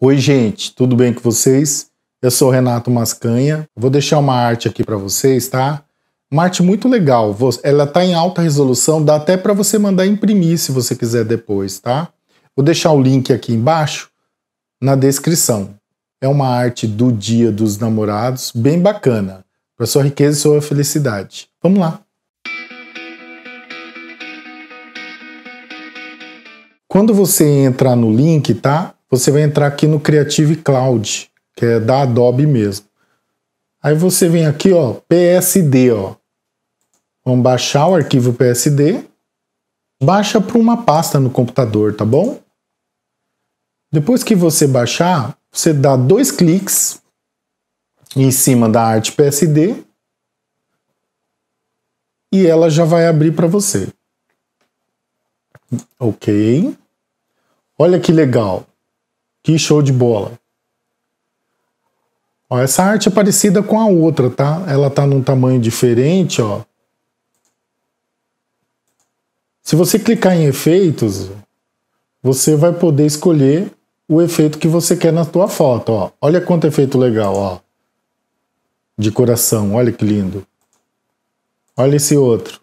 Oi, gente, tudo bem com vocês? Eu sou Renato Mascanha. Vou deixar uma arte aqui para vocês, tá? Uma arte muito legal. Ela tá em alta resolução, dá até para você mandar imprimir se você quiser depois, tá? Vou deixar o link aqui embaixo na descrição. É uma arte do Dia dos Namorados, bem bacana, para sua riqueza e sua felicidade. Vamos lá. Quando você entrar no link, tá? você vai entrar aqui no Creative Cloud, que é da Adobe mesmo. Aí você vem aqui, ó, PSD, ó. Vamos baixar o arquivo PSD. Baixa para uma pasta no computador, tá bom? Depois que você baixar, você dá dois cliques em cima da arte PSD e ela já vai abrir para você. Ok. Olha que legal. Que show de bola. Ó, essa arte é parecida com a outra, tá? Ela tá num tamanho diferente, ó. Se você clicar em efeitos, você vai poder escolher o efeito que você quer na tua foto, ó. Olha quanto efeito legal, ó. De coração, olha que lindo. Olha esse outro.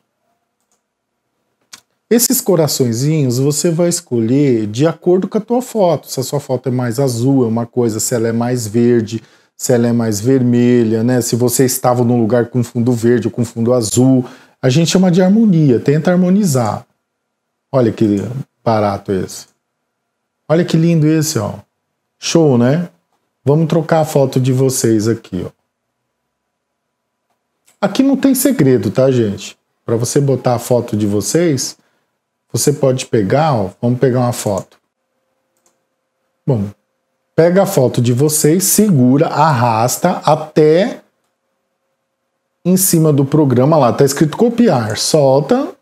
Esses coraçõezinhos você vai escolher de acordo com a tua foto. Se a sua foto é mais azul, é uma coisa, se ela é mais verde, se ela é mais vermelha, né? Se você estava num lugar com fundo verde ou com fundo azul, a gente chama de harmonia, tenta harmonizar. Olha que barato esse. Olha que lindo esse, ó. Show, né? Vamos trocar a foto de vocês aqui, ó. Aqui não tem segredo, tá, gente? Para você botar a foto de vocês, você pode pegar, ó, vamos pegar uma foto. Bom, pega a foto de vocês, segura, arrasta até em cima do programa lá, tá escrito copiar, solta.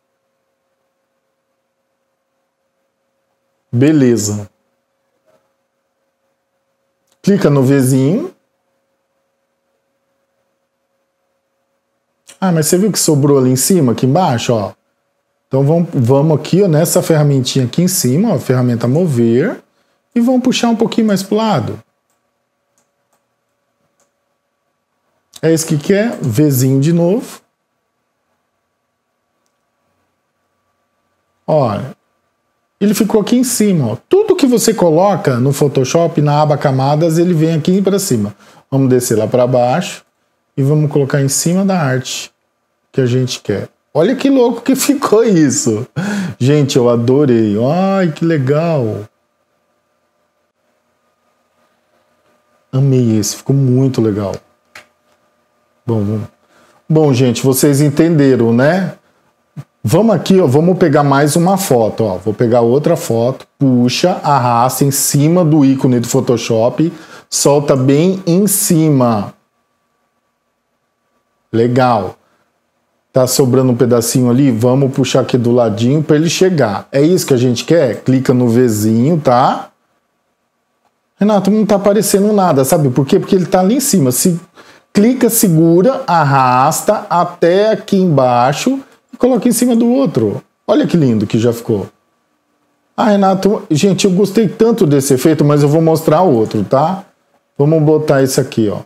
Beleza. Clica no vizinho. Ah, mas você viu que sobrou ali em cima, aqui embaixo, ó? Então vamos, vamos aqui ó, nessa ferramentinha aqui em cima, ó, a ferramenta mover, e vamos puxar um pouquinho mais para o lado. É isso que quer, é? Vzinho de novo. Olha, ele ficou aqui em cima. Ó. Tudo que você coloca no Photoshop, na aba camadas, ele vem aqui para cima. Vamos descer lá para baixo e vamos colocar em cima da arte que a gente quer. Olha que louco que ficou isso. Gente, eu adorei. Ai, que legal. Amei esse, ficou muito legal. Bom, bom gente, vocês entenderam, né? Vamos aqui, ó, vamos pegar mais uma foto, ó. Vou pegar outra foto, puxa, arrasta em cima do ícone do Photoshop, solta bem em cima. Legal tá sobrando um pedacinho ali, vamos puxar aqui do ladinho para ele chegar. É isso que a gente quer? Clica no Vzinho, tá? Renato, não tá aparecendo nada, sabe por quê? Porque ele tá ali em cima. Se clica, segura, arrasta até aqui embaixo e coloca em cima do outro. Olha que lindo que já ficou. Ah, Renato, gente, eu gostei tanto desse efeito, mas eu vou mostrar outro, tá? Vamos botar esse aqui, ó.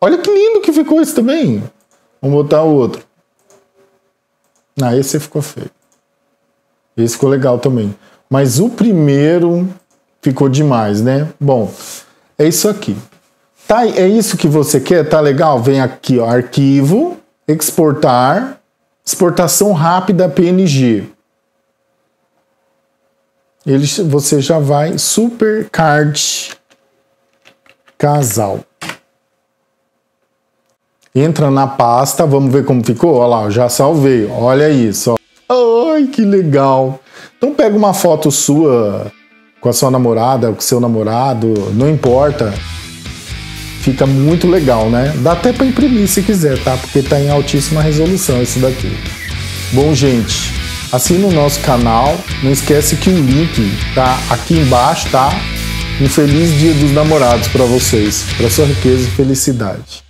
Olha que lindo que ficou esse também. Vamos botar o outro. Ah, esse ficou feio. Esse ficou legal também. Mas o primeiro ficou demais, né? Bom, é isso aqui. Tá, é isso que você quer? Tá legal? Vem aqui, ó, arquivo, exportar, exportação rápida PNG. Ele, você já vai supercard casal entra na pasta, vamos ver como ficou. Olha lá, já salvei. Olha isso. Ó. Ai, que legal. Então pega uma foto sua com a sua namorada, com seu namorado, não importa. Fica muito legal, né? Dá até para imprimir se quiser, tá? Porque tá em altíssima resolução isso daqui. Bom, gente, assina o nosso canal. Não esquece que o link tá aqui embaixo, tá? Um feliz dia dos namorados para vocês, para sua riqueza e felicidade.